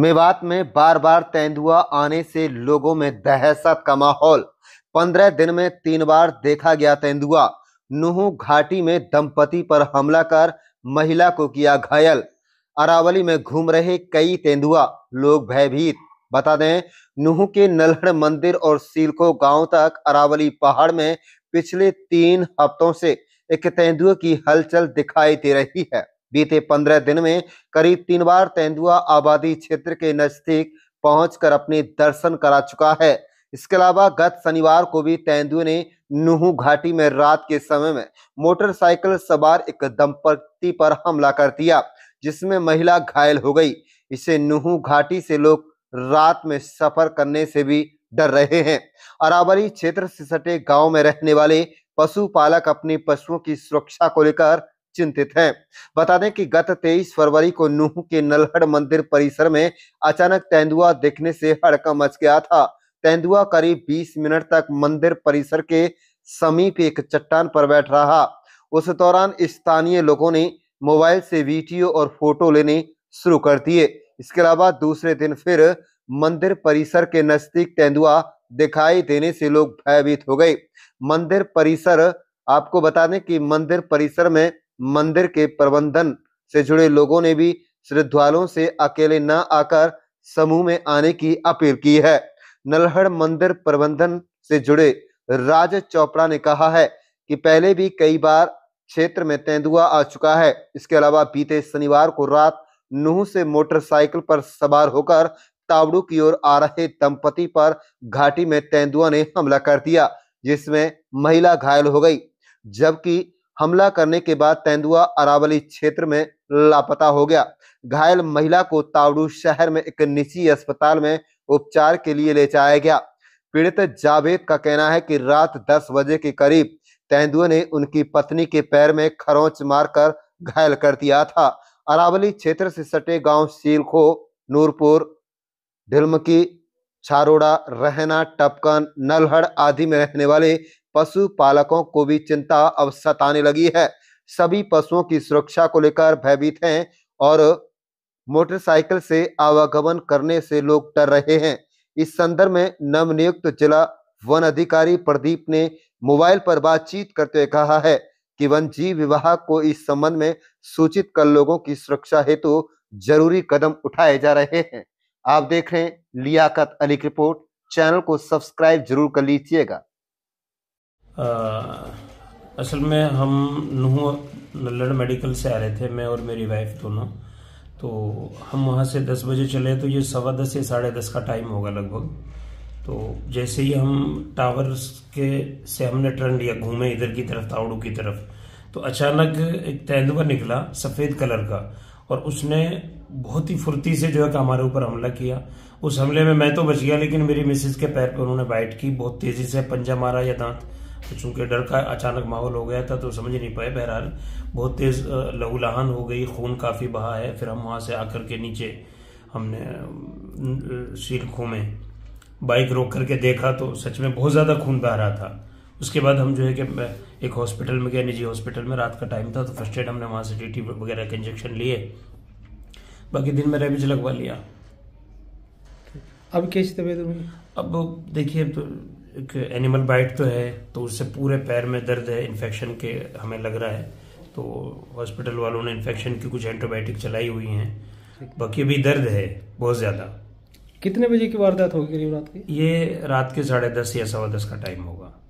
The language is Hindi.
मेवात में बार बार तेंदुआ आने से लोगों में दहशत का माहौल पंद्रह दिन में तीन बार देखा गया तेंदुआ नुहू घाटी में दंपति पर हमला कर महिला को किया घायल अरावली में घूम रहे कई तेंदुआ लोग भयभीत बता दें नुहू के नलहड़ मंदिर और सीलको गांव तक अरावली पहाड़ में पिछले तीन हफ्तों से एक तेंदुए की हलचल दिखाई दे रही है बीते पंद्रह दिन में करीब तीन बार तेंदुआ आबादी क्षेत्र के नजदीक पहुंचकर अपने दर्शन करा चुका है इसके अलावा गत शनिवार को भी तेंदुए ने नुहू घाटी में रात के समय में मोटरसाइकिल सवार एक दंपति पर हमला कर दिया जिसमें महिला घायल हो गई इसे नुहू घाटी से लोग रात में सफर करने से भी डर रहे हैं अरावली क्षेत्र से सटे गांव में रहने वाले पशुपालक अपने पशुओं की सुरक्षा को लेकर चिंतित हैं बता दें कि गत 23 फरवरी को नूह के नलहड़ मंदिर परिसर में अचानक तेंदुआ देखने से हड़का मच गया था तेंदुआ करीब 20 मिनट तक मंदिर परिसर के समीप एक चट्टान पर बैठ रहा उस दौरान स्थानीय लोगों ने मोबाइल से वीडियो और फोटो लेने शुरू कर दिए इसके अलावा दूसरे दिन फिर मंदिर परिसर के नजदीक तेंदुआ दिखाई देने से लोग भयभीत हो गए मंदिर परिसर आपको बता दें कि मंदिर परिसर में मंदिर के प्रबंधन से जुड़े लोगों ने भी श्रद्धालुओं से अकेले न आकर समूह में आने की अपील की है नलहड़ मंदिर प्रबंधन से जुड़े राज चोपड़ा ने कहा है कि पहले भी कई बार क्षेत्र में तेंदुआ आ चुका है इसके अलावा बीते शनिवार को रात नूह से मोटरसाइकिल पर सवार होकर तावड़ू की ओर आ रहे दंपति पर घाटी में तेंदुआ ने हमला कर दिया जिसमें महिला घायल हो गई जबकि हमला करने के बाद तेंदुआ अरावली क्षेत्र में लापता हो गया घायल महिला को तावड़ू शहर में एक निजी अस्पताल में उपचार के लिए ले जाया गया पीड़ित जावेद का कहना है कि रात 10 बजे के करीब तेंदुए ने उनकी पत्नी के पैर में खरोंच मारकर घायल कर दिया था अरावली क्षेत्र से सटे गांव सीलखो नूरपुर ढिलमकी छारोड़ा रहना टपकन नलहड़ आदि में रहने वाले पशुपालकों को भी चिंता अब सताने लगी है सभी पशुओं की सुरक्षा को लेकर भयभीत हैं और मोटरसाइकिल से आवागमन करने से लोग डर रहे हैं इस संदर्भ में नवनियुक्त जिला वन अधिकारी प्रदीप ने मोबाइल पर बातचीत करते हुए कहा है कि वन जीव विभाग को इस संबंध में सूचित कर लोगों की सुरक्षा हेतु तो जरूरी कदम उठाए जा रहे हैं आप देख रहे हैं लियाकत अली की रिपोर्ट चैनल को सब्सक्राइब जरूर कर लीजिएगा आ, असल में हम नूह लल्लड़ मेडिकल से आ रहे थे मैं और मेरी वाइफ दोनों तो हम वहाँ से दस बजे चले तो ये सवा दस या साढ़े दस का टाइम होगा लगभग तो जैसे ही हम टावर के से हमने टर्न लिया घूमे इधर की तरफ तावड़ू की तरफ तो अचानक एक तेंदुआ निकला सफ़ेद कलर का और उसने बहुत ही फुर्ती से जो है हमारे ऊपर हमला किया उस हमले में मैं तो बच गया लेकिन मेरी मिसिस के पैर पर उन्होंने बाइट की बहुत तेज़ी से पंजा मारा या दांत तो चूंकि डर का अचानक माहौल हो गया था तो समझ नहीं पाए बहरहाल बहुत तेज़ लहूलाहान हो गई खून काफ़ी बहा है फिर हम वहां से आकर के नीचे हमने सील में बाइक रोक करके देखा तो सच में बहुत ज़्यादा खून बह रहा था उसके बाद हम जो है कि एक हॉस्पिटल में गए निजी हॉस्पिटल में रात का टाइम था तो फर्स्ट एड हमने वहां से डी वगैरह के इंजेक्शन लिए बाकी दिन में रेबीज लगवा लिया अब कैसी तबीयत अब देखिए तो एक एनिमल बाइट तो है तो उससे पूरे पैर में दर्द है इन्फेक्शन के हमें लग रहा है तो हॉस्पिटल वालों ने इन्फेक्शन की कुछ एंटीबायोटिक चलाई हुई हैं बाकी अभी दर्द है बहुत ज़्यादा कितने बजे की वारदात होगी करीब रात की ये रात के साढ़े दस या सवा दस का टाइम होगा